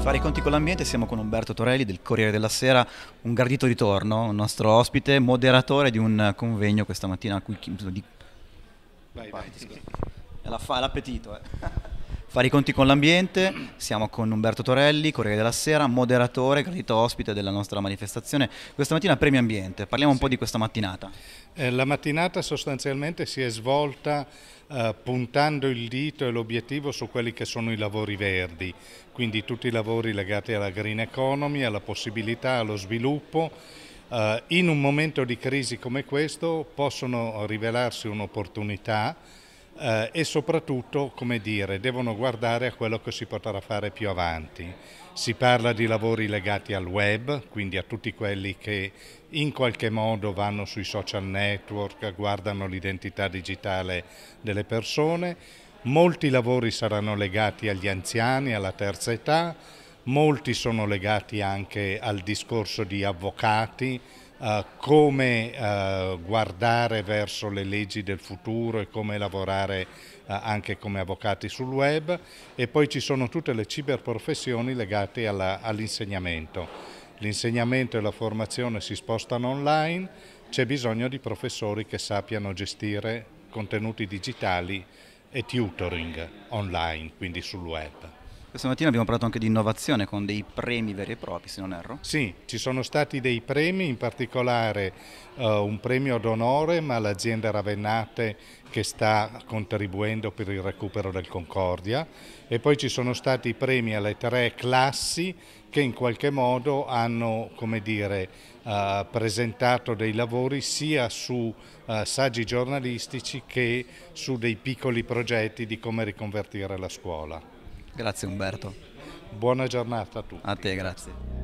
Fare i conti con l'ambiente, siamo con Umberto Torelli del Corriere della Sera, un gradito ritorno, un nostro ospite, moderatore di un convegno questa mattina a cui... Di... Vai, vai, L'appetito, eh. Fare i conti con l'ambiente, siamo con Umberto Torelli, Corriere della Sera, moderatore, gradito ospite della nostra manifestazione. Questa mattina Premio Ambiente, parliamo un po' di questa mattinata. Eh, la mattinata sostanzialmente si è svolta eh, puntando il dito e l'obiettivo su quelli che sono i lavori verdi, quindi tutti i lavori legati alla green economy, alla possibilità, allo sviluppo eh, in un momento di crisi come questo possono rivelarsi un'opportunità eh, e soprattutto, come dire, devono guardare a quello che si potrà fare più avanti. Si parla di lavori legati al web, quindi a tutti quelli che in qualche modo vanno sui social network, guardano l'identità digitale delle persone. Molti lavori saranno legati agli anziani, alla terza età, molti sono legati anche al discorso di avvocati, eh, come uh, guardare verso le leggi del futuro e come lavorare uh, anche come avvocati sul web e poi ci sono tutte le ciberprofessioni legate all'insegnamento. All L'insegnamento e la formazione si spostano online, c'è bisogno di professori che sappiano gestire contenuti digitali e tutoring online, quindi sul web. Questa mattina abbiamo parlato anche di innovazione con dei premi veri e propri, se non erro. Sì, ci sono stati dei premi, in particolare uh, un premio d'onore, ma l'azienda Ravennate che sta contribuendo per il recupero del Concordia e poi ci sono stati i premi alle tre classi che in qualche modo hanno dire, uh, presentato dei lavori sia su uh, saggi giornalistici che su dei piccoli progetti di come riconvertire la scuola. Grazie Umberto. Buona giornata a tutti. A te, grazie.